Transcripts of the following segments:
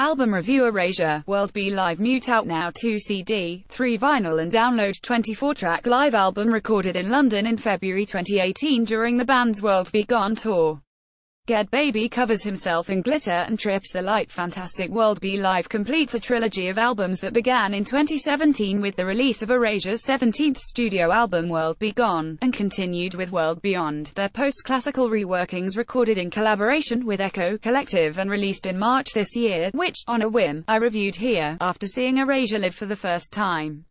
Album review Erasure, World B Live Mute Out Now 2 CD, 3 vinyl and download 24-track live album recorded in London in February 2018 during the band's World Be Gone tour. Get Baby covers himself in glitter and trips the light Fantastic World Be Live completes a trilogy of albums that began in 2017 with the release of Erasure's 17th studio album World Be Gone, and continued with World Beyond, their post-classical reworkings recorded in collaboration with Echo Collective and released in March this year, which, on a whim, I reviewed here, after seeing Erasure live for the first time.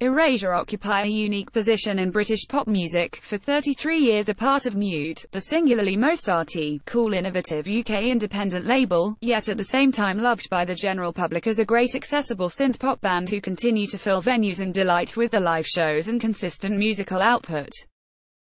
Erasure occupy a unique position in British pop music, for 33 years a part of Mute, the singularly most arty, cool innovative UK independent label, yet at the same time loved by the general public as a great accessible synth-pop band who continue to fill venues and delight with the live shows and consistent musical output.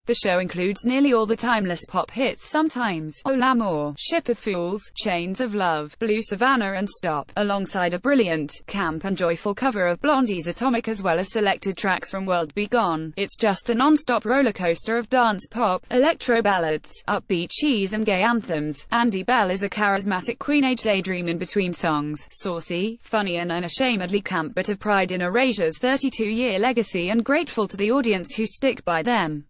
The show includes nearly all the timeless pop hits sometimes, O L'Amour, Ship of Fools, Chains of Love, Blue Savannah and Stop, alongside a brilliant, camp and joyful cover of Blondie's Atomic as well as selected tracks from World Be Gone. It's just a non-stop rollercoaster of dance pop, electro ballads, upbeat cheese and gay anthems. Andy Bell is a charismatic Queen age daydream in between songs, saucy, funny and unashamedly camp but of pride in Erasure's 32-year legacy and grateful to the audience who stick by them.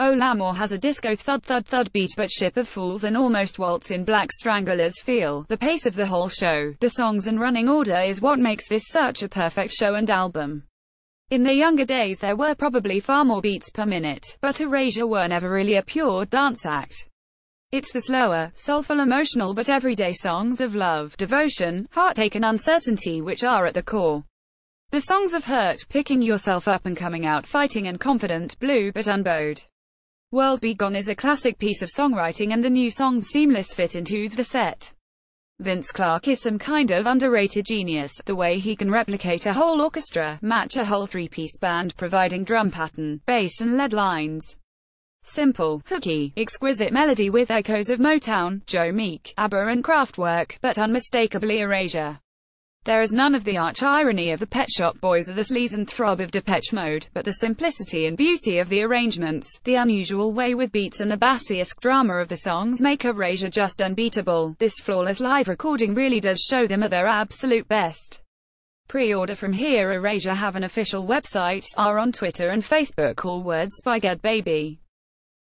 Olamore oh, has a disco oh, thud-thud-thud beat but Ship of Fools and Almost Waltz in Black Stranglers feel. The pace of the whole show, the songs and running order is what makes this such a perfect show and album. In their younger days there were probably far more beats per minute, but Erasure were never really a pure dance act. It's the slower, soulful emotional but everyday songs of love, devotion, heartache and uncertainty which are at the core. The songs of hurt, picking yourself up and coming out fighting and confident, blue but unbowed. World Be Gone is a classic piece of songwriting and the new songs seamless fit into the set. Vince Clarke is some kind of underrated genius, the way he can replicate a whole orchestra, match a whole three-piece band providing drum pattern, bass and lead lines. Simple, hooky, exquisite melody with echoes of Motown, Joe Meek, ABBA and Kraftwerk, but unmistakably Erasure. There is none of the arch irony of the Pet Shop Boys or the sleaze and throb of Depeche Mode, but the simplicity and beauty of the arrangements, the unusual way with beats and the bassiest drama of the songs make Erasure just unbeatable. This flawless live recording really does show them at their absolute best. Pre-order from here Erasure have an official website, are on Twitter and Facebook all words by Get Baby.